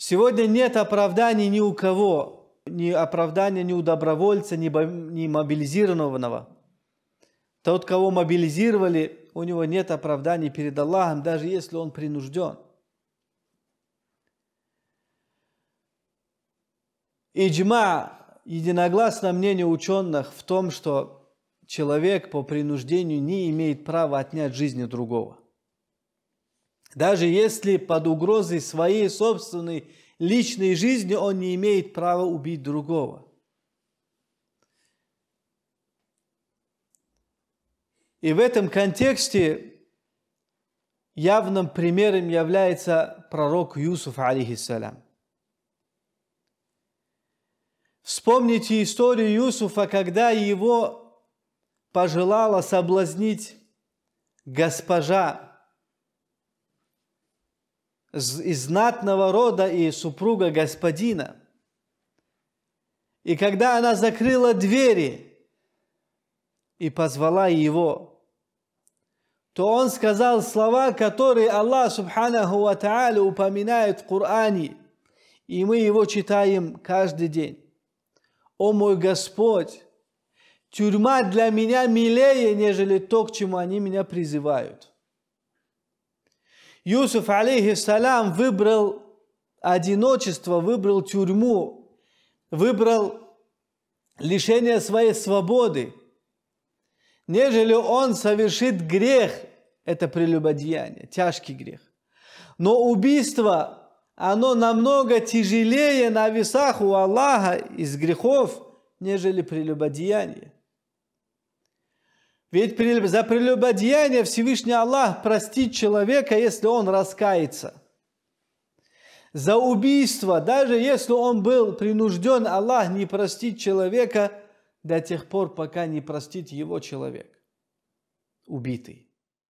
Сегодня нет оправданий ни у кого, ни оправдания ни у добровольца, ни, ни мобилизированного. Тот, кого мобилизировали, у него нет оправданий перед Аллахом, даже если он принужден. Иджма, единогласно мнение ученых в том, что человек по принуждению не имеет права отнять жизни другого – даже если под угрозой своей собственной личной жизни он не имеет права убить другого. И в этом контексте явным примером является пророк Юсуф, алейхиссалям. Вспомните историю Юсуфа, когда его пожелала соблазнить госпожа из знатного рода и супруга господина. И когда она закрыла двери и позвала его, то он сказал слова, которые Аллах Субханаху Ва Тааля упоминает в Коране, и мы его читаем каждый день. «О мой Господь, тюрьма для меня милее, нежели то, к чему они меня призывают». Юсуф, алейхиссалям, выбрал одиночество, выбрал тюрьму, выбрал лишение своей свободы, нежели он совершит грех, это прелюбодеяние, тяжкий грех. Но убийство, оно намного тяжелее на весах у Аллаха из грехов, нежели прелюбодеяние. Ведь за прелюбодеяние Всевышний Аллах простит человека, если он раскается. За убийство, даже если он был принужден, Аллах не простит человека до тех пор, пока не простит его человек, убитый.